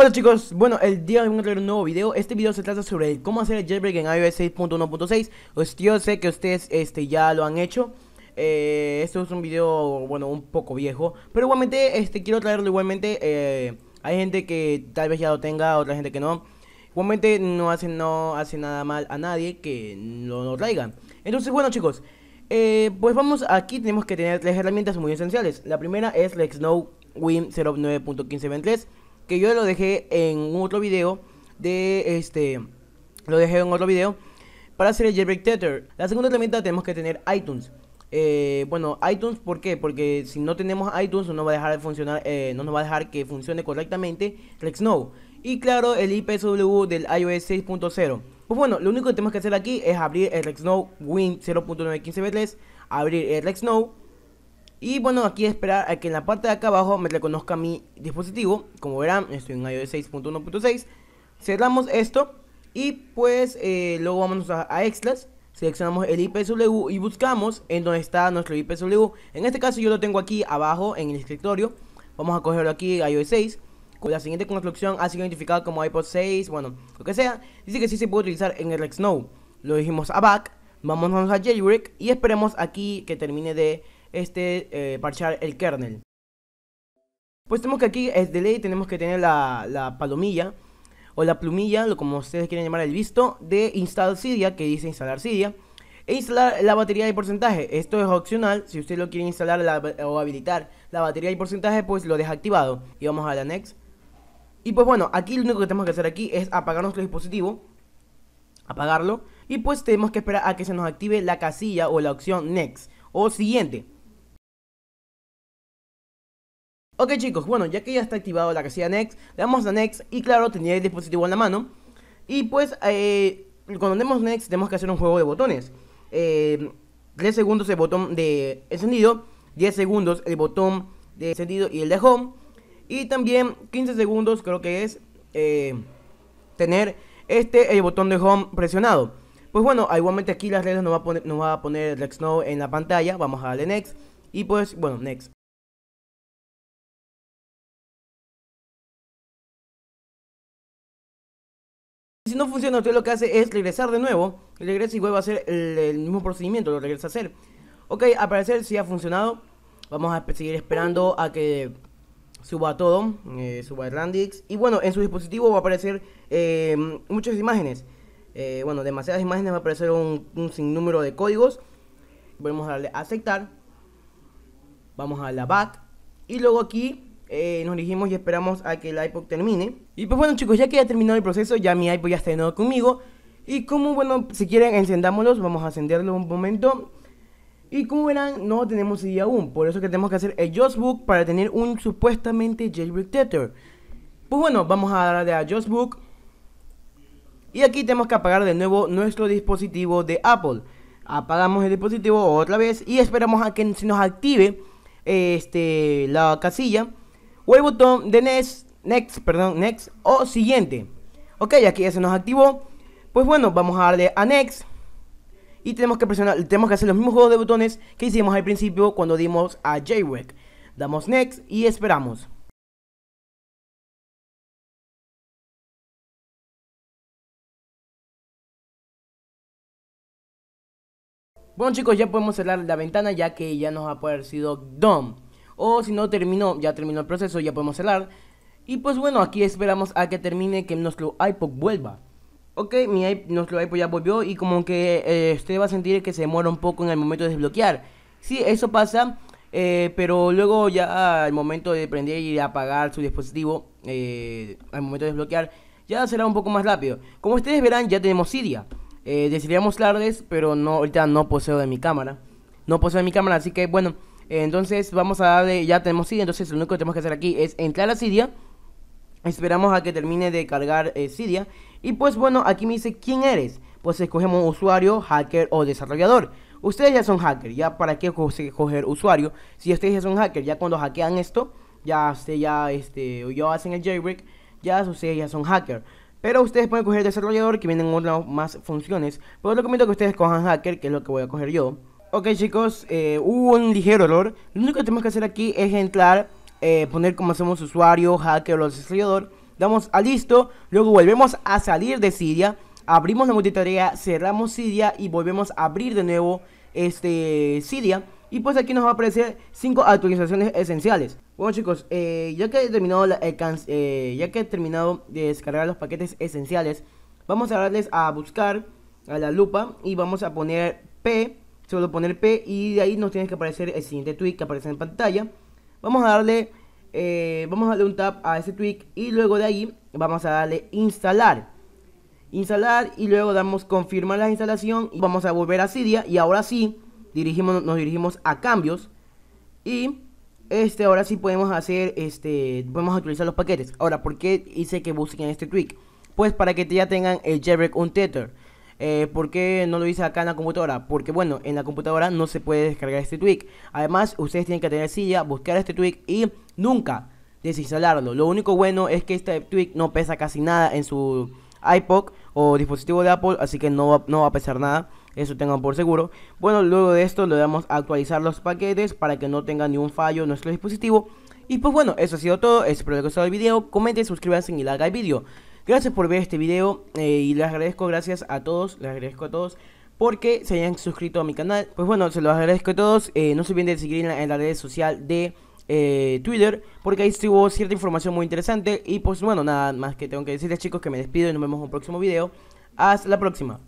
Hola chicos, bueno, el día de hoy voy a traer un nuevo video Este video se trata sobre cómo hacer el jailbreak en iOS 6.1.6 pues, Yo sé que ustedes este, ya lo han hecho eh, Esto es un video, bueno, un poco viejo Pero igualmente, este, quiero traerlo igualmente eh, Hay gente que tal vez ya lo tenga, otra gente que no Igualmente no hace, no hace nada mal a nadie que lo, lo traigan Entonces, bueno chicos eh, Pues vamos, aquí tenemos que tener tres herramientas muy esenciales La primera es la Snow Win 09.1523 que yo lo dejé en otro video de este, lo dejé en otro video para hacer el jailbreak tether. La segunda herramienta tenemos que tener iTunes. Eh, bueno, iTunes, ¿por qué? Porque si no tenemos iTunes, no va a dejar de funcionar, eh, no nos va a dejar que funcione correctamente Snow Y claro, el IPSW del iOS 6.0. Pues bueno, lo único que tenemos que hacer aquí es abrir el Rexnow Win 0915 b 3 abrir el Rexnow y bueno, aquí esperar a que en la parte de acá abajo me reconozca mi dispositivo. Como verán, estoy en iOS 6.1.6. Cerramos esto y pues eh, luego vamos a, extras. Seleccionamos el IPSW y buscamos en donde está nuestro IPSW. En este caso yo lo tengo aquí abajo en el escritorio. Vamos a cogerlo aquí, iOS 6. Con la siguiente construcción ha sido identificado como iPod 6, bueno, lo que sea. Dice que sí se puede utilizar en el Snow. Lo dijimos a back. Vámonos a jailbreak y esperemos aquí que termine de este, eh, parchar el kernel. Pues tenemos que aquí, es de ley, tenemos que tener la, palomilla o la plumilla, lo como ustedes quieren llamar el visto, de install Cydia, que dice instalar Cydia. E instalar la batería de porcentaje. Esto es opcional. Si usted lo quiere instalar o habilitar la batería de porcentaje, pues lo deja activado. Y vamos a la next. Y pues bueno, aquí lo único que tenemos que hacer aquí es apagar nuestro dispositivo. Apagarlo. Y pues tenemos que esperar a que se nos active la casilla o la opción next. O siguiente. Ok chicos, bueno, ya que ya está activado la casilla Next, le damos a Next y claro, tenía el dispositivo en la mano. Y pues, eh, cuando tenemos Next tenemos que hacer un juego de botones. 3 eh, segundos el botón de encendido, 10 segundos el botón de encendido y el de Home. Y también 15 segundos creo que es eh, tener este el botón de Home presionado. Pues bueno, igualmente aquí las reglas nos va a poner, nos va a poner en la pantalla. Vamos a darle Next. Y pues, bueno, Next. Si no funciona, usted lo que hace es regresar de nuevo. Regresa y vuelve a hacer el, mismo procedimiento, lo regresa a hacer. Ok, aparecer si ha funcionado. Vamos a seguir esperando a que suba todo, eh, suba el randix, Y bueno, en su dispositivo va a aparecer eh, muchas imágenes. Eh, bueno, demasiadas imágenes, va a aparecer un, sinnúmero de códigos. Vamos a darle a aceptar. Vamos a la back. Y luego aquí eh, nos dijimos y esperamos a que el iPod termine. Y pues bueno chicos, ya que ya terminó el proceso, ya mi iPod ya está de nuevo conmigo. Y como bueno, si quieren encendámoslos, vamos a encenderlo un momento. Y como verán, no tenemos idea aún, por eso que tenemos que hacer el Book para tener un supuestamente jailbreak tether. Pues bueno, vamos a darle a Book Y aquí tenemos que apagar de nuevo nuestro dispositivo de Apple. Apagamos el dispositivo otra vez y esperamos a que se nos active este, la casilla o el botón de next, next, perdón, next o siguiente. Ok, aquí ya se nos activó. Pues bueno, vamos a darle a next. Y tenemos que presionar, tenemos que hacer los mismos juegos de botones que hicimos al principio cuando dimos a JWEC. Damos next y esperamos. Bueno chicos, ya podemos cerrar la ventana ya que ya nos ha aparecido DOM. O si no terminó, ya terminó el proceso, ya podemos cerrar. Y pues bueno, aquí esperamos a que termine que nuestro iPod vuelva. Ok, mi nuestro iPod ya volvió y como que eh, usted va a sentir que se demora un poco en el momento de desbloquear. Sí, eso pasa, eh, pero luego ya al momento de prender y de apagar su dispositivo, eh, al momento de desbloquear, ya será un poco más rápido. Como ustedes verán, ya tenemos Siria. Eh, decidí pero no, ahorita no poseo de mi cámara. No poseo de mi cámara, así que bueno, entonces vamos a darle, ya tenemos Cydia, entonces lo único que tenemos que hacer aquí es entrar a Cydia. Esperamos a que termine de cargar eh, sidia Y pues bueno, aquí me dice quién eres. Pues escogemos usuario, hacker o desarrollador. Ustedes ya son hacker, ya para qué coger usuario. Si ustedes ya son hacker, ya cuando hackean esto, ya ustedes ya este, hacen el jailbreak, ya ustedes ya son hacker. Pero ustedes pueden coger desarrollador que vienen más funciones. Pero pues recomiendo que ustedes cojan hacker, que es lo que voy a coger yo. Ok chicos, eh, hubo un ligero error. Lo único que tenemos que hacer aquí es entrar, eh, poner como hacemos usuario, hacker o desarrollador. Damos a ah, listo, luego volvemos a salir de Siria. Abrimos la multitarea, cerramos Siria y volvemos a abrir de nuevo este Siria. Y pues aquí nos va a aparecer 5 actualizaciones esenciales. Bueno chicos, eh, ya que he terminado, la, ya que he terminado de descargar los paquetes esenciales, vamos a darles a buscar a la lupa y vamos a poner P solo poner P y de ahí nos tiene que aparecer el siguiente tweak que aparece en pantalla. Vamos a darle, eh, vamos a darle un tap a ese tweak y luego de ahí vamos a darle instalar. Instalar y luego damos confirmar la instalación y vamos a volver a Cydia y ahora sí dirigimos, nos dirigimos a cambios y este ahora sí podemos hacer este podemos actualizar los paquetes. Ahora, ¿por qué hice que busquen este tweak Pues para que ya tengan el jailbreak un tether. Eh, ¿Por qué no lo hice acá en la computadora? Porque bueno, en la computadora no se puede descargar este tweak. Además, ustedes tienen que tener silla, buscar este tweak y nunca desinstalarlo. Lo único bueno es que este tweak no pesa casi nada en su iPod o dispositivo de Apple, así que no va, a pesar nada. Eso tengan por seguro. Bueno, luego de esto le damos a actualizar los paquetes para que no tenga ningún fallo en nuestro dispositivo. Y pues bueno, eso ha sido todo. Espero que os haya gustado el video. Comenten, suscríbanse y like al video. Gracias por ver este video eh, y les agradezco, gracias a todos, les agradezco a todos porque se hayan suscrito a mi canal. Pues bueno, se los agradezco a todos. Eh, no se olviden de seguir en la, red social de eh, Twitter porque ahí estuvo cierta información muy interesante. Y pues bueno, nada más que tengo que decirles chicos que me despido y nos vemos en un próximo video. Hasta la próxima.